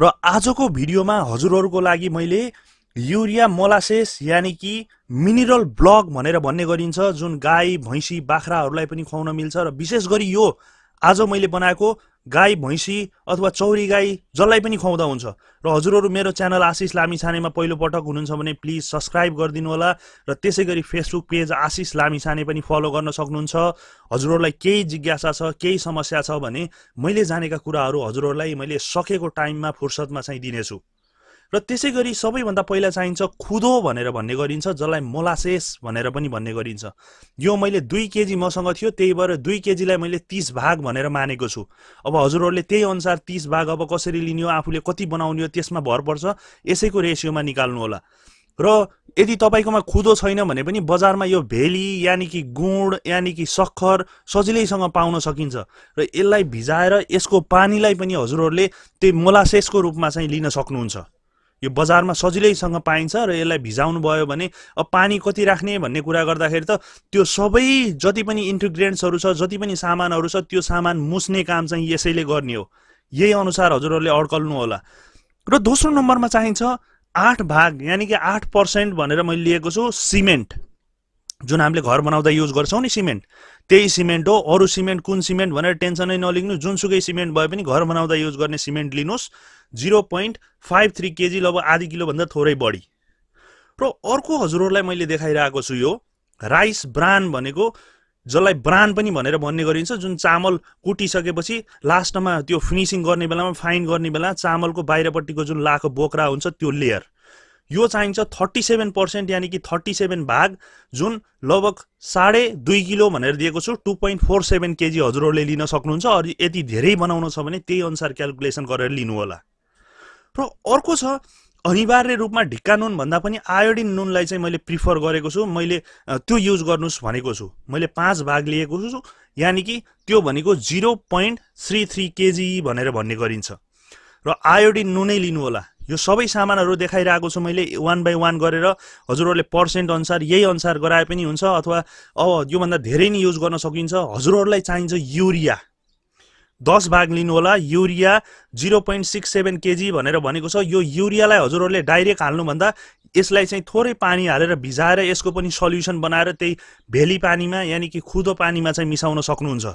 र आजको भिडियोमा हजुरहरूको लागि मैले युरिया मोलासेस यानि कि मिनरल ब्लग भनेर भन्ने गरिन्छ जुन गाई भैँसी बाख्राहरूलाई पनि खुवाउन मिल्छ र विशेष गरी यो आज मैले बनाएको गाई भैँसी अथवा चौरी गाई जसलाई पनि खुवाउँदा हुन्छ र हजुरहरू मेरो च्यानल आशिष लामी छानेमा पहिलोपटक हुनुहुन्छ भने प्लिज सब्सक्राइब गरिदिनु होला र त्यसै गरी फेसबुक पेज आशिष लामी छाने पनि फलो गर्न सक्नुहुन्छ हजुरहरूलाई केही जिज्ञासा छ केही समस्या छ भने मैले जानेका कुराहरू हजुरहरूलाई मैले सकेको टाइममा फुर्सदमा चाहिँ दिनेछु र त्यसै गरी सबैभन्दा पहिला चाहिन्छ खुदो भनेर भन्ने गरिन्छ जसलाई मोलासेस भनेर पनि भन्ने गरिन्छ यो मैले दुई केजी मसँग थियो त्यही भएर दुई केजीलाई मैले तिस भाग भनेर मानेको छु अब हजुरहरूले त्यही अनुसार तिस भाग अब कसरी लिने हो आफूले कति बनाउने हो त्यसमा भर पर्छ यसैको रेसियोमा होला र यदि तपाईँकोमा खुदो छैन भने पनि बजारमा यो भेली यानि कि गुड यानि कि सक्खर सजिलैसँग पाउन सकिन्छ र यसलाई भिजाएर यसको पानीलाई पनि हजुरहरूले त्यही मोलासेसको रूपमा चाहिँ लिन सक्नुहुन्छ यो बजारमा सजिलैसँग पाइन्छ र यसलाई भिजाउनु भयो भने अब पानी कति राख्ने भन्ने कुरा गर्दाखेरि त त्यो सबै जति पनि इन्ट्रिग्रेन्ट्सहरू छ जति पनि सामानहरू छ त्यो सामान मुस्ने काम चाहिँ यसैले गर्ने हो यही अनुसार हजुरहरूले अड्कल्नु होला र दोस्रो नम्बरमा चाहिन्छ आठ भाग यानि कि आठ पर्सेन्ट भनेर मैले लिएको छु सिमेन्ट जुन हामीले घर बनाउँदा युज गर्छौँ नि सिमेन्ट त्यही सिमेन्ट हो अरू सिमेन्ट कुन सिमेन्ट भनेर टेन्सनै नलिग्नु जुनसुकै सिमेन्ट भए पनि घर बनाउँदा युज गर्ने सिमेन्ट लिनुहोस् zero point five three KG लगभग आधी किलोभन्दा थोरै बढी र अर्को हजुरहरूलाई मैले देखाइरहेको छु यो राइस ब्रान भनेको जसलाई ब्रान पनि भनेर भन्ने गरिन्छ जुन चामल कुटिसकेपछि लास्टमा त्यो फिनिसिङ गर्ने बेलामा फाइन गर्ने बेला चामलको बाहिरपट्टिको जुन लाखो बोक्रा हुन्छ त्यो लेयर यो चाहिन्छ थर्टी सेभेन पर्सेन्ट यानि कि थर्टी सेभेन भाग जुन लगभग साढे दुई किलो भनेर दिएको छु two point four seven KG हजुरहरूले लिन सक्नुहुन्छ अरू यति धेरै बनाउन छ भने त्यही अनुसार क्यालकुलेसन गरेर लिनु होला र अर्को छ अनिवार्य रूपमा ढिक्का नुन भन्दा पनि आयोडिन नुनलाई चाहिँ मैले प्रिफर गरेको छु मैले त्यो युज गर्नुहोस् भनेको छु मैले पाँच भाग लिएको छु यानि कि त्यो भनेको zero point three three KG भनेर भन्ने गरिन्छ र आयोडिन नुनै लिनु होला यो सबै सामानहरू देखाइरहेको छु मैले वान बाई वान गरेर हजुरहरूले पर्सेन्ट अनुसार यही अनुसार गराए पनि हुन्छ अथवा अब योभन्दा धेरै नै युज गर्न सकिन्छ हजुरहरूलाई चाहिन्छ युरिया दस भाग लिनुहोला urea zero point six seven KG भनेर भनेको छ यो युरियालाई हजुरहरूले डाइरेक्ट हाल्नुभन्दा यसलाई चाहिँ थोरै पानी हालेर भिजाएर यसको पनि सल्युसन बनाएर त्यही भेली पानीमा यानि कि खुदो पानीमा चाहिँ मिसाउन सक्नुहुन्छ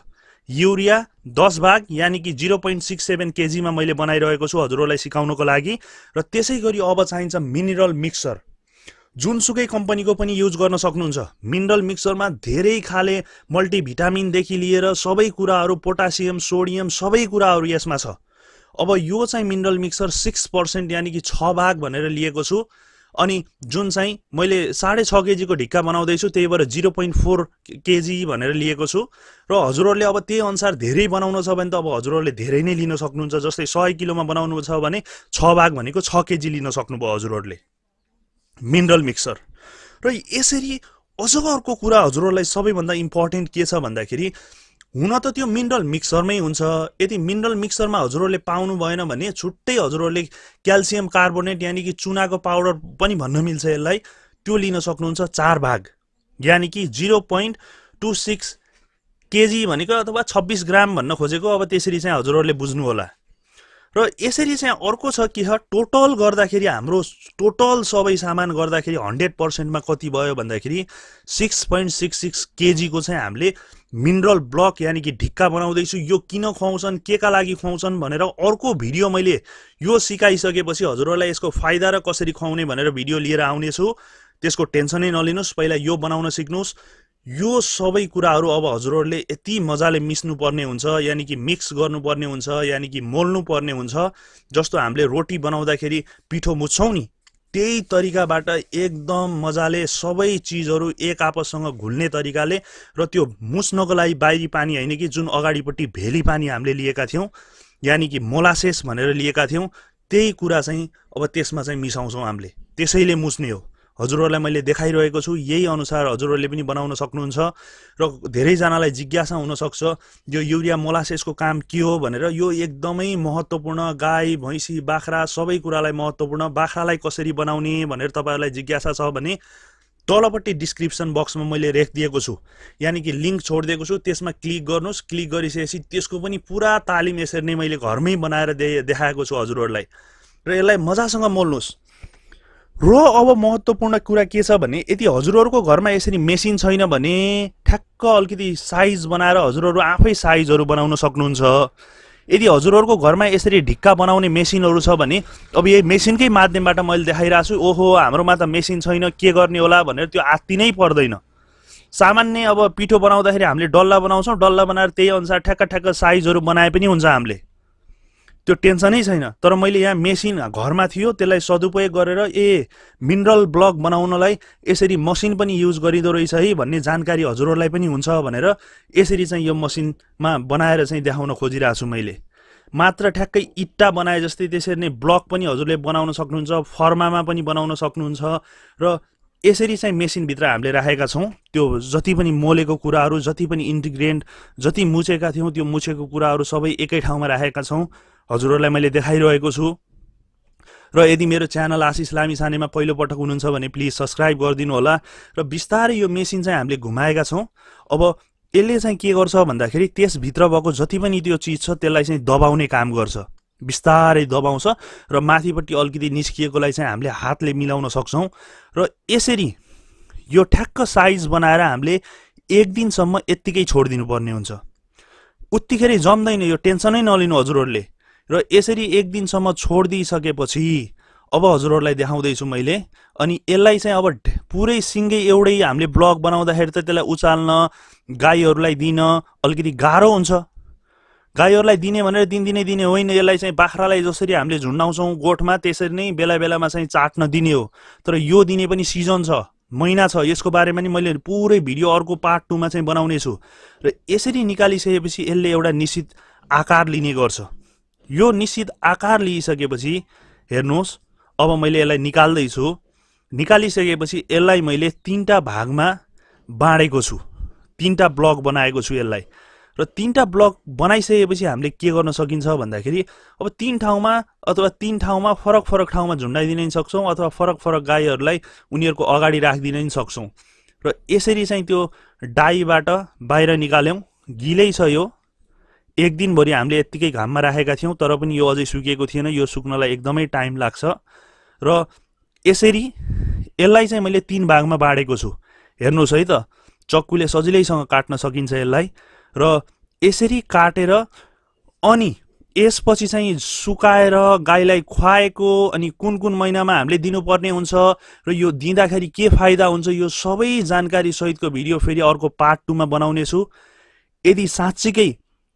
युरिया दस भाग यानि कि जिरो पोइन्ट सिक्स सेभेन केजीमा मैले बनाइरहेको छु हजुरहरूलाई सिकाउनको लागि र त्यसै गरी अब चाहिन्छ मिनरल मिक्सर जुनसुकै कम्पनीको पनि युज गर्न सक्नुहुन्छ मिनरल मिक्सरमा धेरै खाले मल्टिभिटामिनदेखि लिएर सबै कुराहरू पोटासियम सोडियम सबै कुराहरू यसमा छ अब यो चाहिँ मिनरल मिक्सर सिक्स पर्सेन्ट यानि कि छ भाग भनेर लिएको छु अनि जुन चाहिँ मैले साढे छ केजीको ढिक्का बनाउँदैछु त्यही भएर जिरो पोइन्ट फोर केजी भनेर लिएको छु र हजुरहरूले अब त्यही अनुसार धेरै बनाउनु छ भने त अब हजुरहरूले धेरै नै लिन सक्नुहुन्छ जस्तै सय किलोमा बनाउनु छ भने छ भाग भनेको छ केजी लिन सक्नुभयो हजुरहरूले मिनरल मिक्सर र यसरी अझ अर्को कुरा हजुरहरूलाई सबैभन्दा इम्पोर्टेन्ट के छ भन्दाखेरि हुन त त्यो मिनरल मिक्सरमै हुन्छ यदि मिनरल मिक्सरमा हजुरहरूले पाउनु भएन भने छुट्टै हजुरहरूले क्याल्सियम कार्बोनेट यानि कि चुनाको पाउडर पनि भन्न मिल्छ यसलाई त्यो लिन सक्नुहुन्छ चार भाग यानि कि zero point two six KG भनेको अथवा छब्बिस ग्राम भन्न खोजेको अब त्यसरी चाहिँ हजुरहरूले बुझ्नु होला र यसरी चाहिँ अर्को छ के छ टोटल गर्दाखेरि हाम्रो टोटल सबै सामान गर्दाखेरि हन्ड्रेड पर्सेन्टमा कति भयो भन्दाखेरि सिक्स पोइन्ट सिक्स सिक्स केजीको चाहिँ हामीले मिनरल ब्लक यानि कि ढिक्का बनाउँदैछु यो किन खुवाउँछन् के का लागि खुवाउँछन् भनेर अर्को भिडियो मैले यो सिकाइसकेपछि हजुरहरूलाई यसको फाइदा र कसरी खुवाउने भनेर भिडियो लिएर आउनेछु त्यसको टेन्सनै नलिनुहोस् पहिला यो बनाउन सिक्नुहोस् यो सबै कुराहरू अब हजुरहरूले यति मजाले मिस्नुपर्ने हुन्छ यानि कि मिक्स गर्नुपर्ने हुन्छ यानि कि मोल्नुपर्ने हुन्छ जस्तो हामीले रोटी बनाउँदाखेरि पिठो मुच्छौँ नि त्यही तरिकाबाट एकदम मजाले सबै चिजहरू एक आपससँग घुल्ने तरिकाले र त्यो मुस्नको लागि बाहिरी पानी होइन कि जुन अगाडिपट्टि भेली पानी हामीले लिएका थियौँ यानि कि मोलासेस भनेर लिएका थियौँ त्यही कुरा चाहिँ अब त्यसमा चाहिँ मिसाउँछौँ हामीले त्यसैले मुस्ने हो हजुरहरूलाई मैले देखाइरहेको छु यही अनुसार हजुरहरूले पनि बनाउन सक्नुहुन्छ र धेरैजनालाई जिज्ञासा हुनसक्छ यो युरिया मोलासेसको काम के हो भनेर यो एकदमै महत्त्वपूर्ण गाई भैँसी बाख्रा सबै कुरालाई महत्त्वपूर्ण बाख्रालाई कसरी बनाउने भनेर तपाईँहरूलाई जिज्ञासा छ भने तलपट्टि डिस्क्रिप्सन बक्समा मैले लेखिदिएको छु यानि कि लिङ्क छोडिदिएको छु त्यसमा क्लिक गर्नुहोस् क्लिक गरिसकेपछि त्यसको पनि पुरा तालिम यसरी नै मैले घरमै बनाएर दे देखाएको छु हजुरहरूलाई र यसलाई मजासँग मोल्नुहोस् र अब महत्त्वपूर्ण कुरा के छ भने यदि हजुरहरूको घरमा यसरी मेसिन छैन भने ठ्याक्क अलिकति साइज बनाएर हजुरहरू आफै साइजहरू बनाउन सक्नुहुन्छ यदि हजुरहरूको घरमा यसरी ढिक्का बनाउने मेसिनहरू छ भने अब यही मेसिनकै माध्यमबाट मैले देखाइरहेको छु ओहो हाम्रोमा त मेसिन छैन के गर्ने होला भनेर त्यो आत्ति नै पर्दैन सामान्य अब पिठो बनाउँदाखेरि हामीले डल्ला बनाउँछौँ डल्ला बनाएर त्यही अनुसार ठ्याक्क ठ्याक्क साइजहरू बनाए पनि हुन्छ हामीले त्यो टेन्सनै छैन तर मैले यहाँ मेसिन घरमा थियो त्यसलाई सदुपयोग गरेर ए मिनरल ब्लक बनाउनलाई यसरी मसिन पनि युज गरिँदो रहेछ है भन्ने जानकारी हजुरहरूलाई पनि हुन्छ भनेर यसरी चाहिँ यो मसिनमा बनाएर चाहिँ देखाउन खोजिरहेको छु मैले मात्र ठ्याक्कै इट्टा बनाए जस्तै त्यसरी नै ब्लक पनि हजुरले बनाउन सक्नुहुन्छ फर्मामा पनि बनाउन सक्नुहुन्छ र यसरी चाहिँ मेसिनभित्र हामीले राखेका छौँ त्यो जति पनि मोलेको कुराहरू जति पनि इन्टिग्रेन्ट जति मुछेका थियौँ त्यो मुछेको कुराहरू सबै एकै ठाउँमा राखेका छौँ हजुरहरूलाई मैले देखाइरहेको छु र यदि मेरो च्यानल आशिष लामी सानेमा पहिलोपटक हुनुहुन्छ भने प्लिज सब्सक्राइब गरिदिनु होला र बिस्तारै यो मेसिन चाहिँ हामीले घुमाएका छौँ अब यसले चाहिँ के गर्छ भन्दाखेरि त्यसभित्र भएको जति पनि त्यो चिज छ त्यसलाई चाहिँ दबाउने काम गर्छ बिस्तारै दबाउँछ र माथिपट्टि अलिकति निस्किएकोलाई चाहिँ हामीले हातले मिलाउन सक्छौँ र यसरी यो ठ्याक्क साइज बनाएर हामीले एक दिनसम्म यत्तिकै पर्ने हुन्छ उत्तिखेर जम्दैन यो टेन्सनै नलिनु हजुरहरूले र यसरी एक दिनसम्म छोडिदिइसकेपछि अब हजुरहरूलाई देखाउँदैछु मैले अनि यसलाई चाहिँ अब पुरै सिङ्गै एउटै हामीले ब्लक बनाउँदाखेरि त त्यसलाई उचाल्न गाईहरूलाई दिन अलिकति गाह्रो हुन्छ गाईहरूलाई दिने भनेर दिनदिनै दिने होइन यसलाई चाहिँ बाख्रालाई जसरी हामीले झुन्डाउँछौँ गोठमा त्यसरी नै बेला बेलामा चाहिँ चाट्न दिने हो तर यो दिने पनि सिजन छ महिना छ यसको बारेमा नि मैले पुरै भिडियो अर्को पार्ट टूमा चाहिँ बनाउने छु र यसरी निकालिसकेपछि यसले एउटा निश्चित आकार लिने गर्छ यो निश्चित आकार लिइसकेपछि हेर्नुहोस् अब मैले यसलाई निकाल्दैछु निकालिसकेपछि यसलाई मैले तिनवटा भागमा बाँडेको छु तिनवटा ब्लक बनाएको छु यसलाई र तिनवटा ब्लक बनाइसकेपछि हामीले के गर्न सकिन्छ भन्दाखेरि अब तिन ठाउँमा अथवा तिन ठाउँमा फरक फरक ठाउँमा झुन्डाइदिन नि सक्छौँ अथवा फरक फरक गाईहरूलाई उनीहरूको अगाडि राखिदिन नि सक्छौँ र यसरी चाहिँ त्यो डाईबाट बाहिर निकाल्यौँ गिलै छ यो एक दिनभरि हामीले यत्तिकै घाममा राखेका थियौँ तर पनि यो अझै सुकेको थिएन यो सुक्नलाई एकदमै टाइम लाग्छ र यसरी यसलाई चाहिँ मैले तिन भागमा बाँडेको छु हेर्नुहोस् है त चक्कुले सजिलैसँग काट्न सकिन्छ यसलाई र यसरी काटेर अनि यसपछि चाहिँ सुकाएर गाईलाई खुवाएको अनि कुन कुन महिनामा हामीले दिनुपर्ने हुन्छ र यो दिँदाखेरि के फाइदा हुन्छ यो सबै जानकारी सहितको भिडियो फेरि अर्को पार्ट टूमा बनाउनेछु यदि साँच्चीकै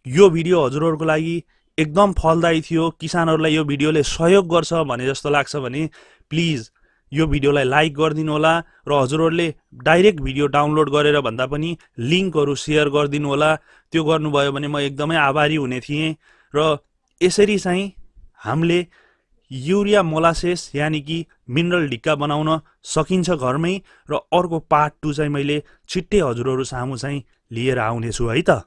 यो भिडियो हजुरहरूको लागि एकदम फलदायी थियो किसानहरूलाई यो भिडियोले सहयोग गर्छ भने जस्तो लाग्छ भने प्लिज यो भिडियोलाई लाइक गरिदिनु होला र हजुरहरूले डाइरेक्ट भिडियो डाउनलोड गरेर भन्दा पनि लिङ्कहरू सेयर गरिदिनु होला त्यो गर्नुभयो भने म एकदमै आभारी हुने थिएँ र यसरी चाहिँ हामीले युरिया मोलासेस यानि कि मिनरल ढिक्का बनाउन सकिन्छ घरमै र अर्को पार्ट टू चाहिँ मैले छिट्टै हजुरहरू सामु चाहिँ लिएर आउनेछु है त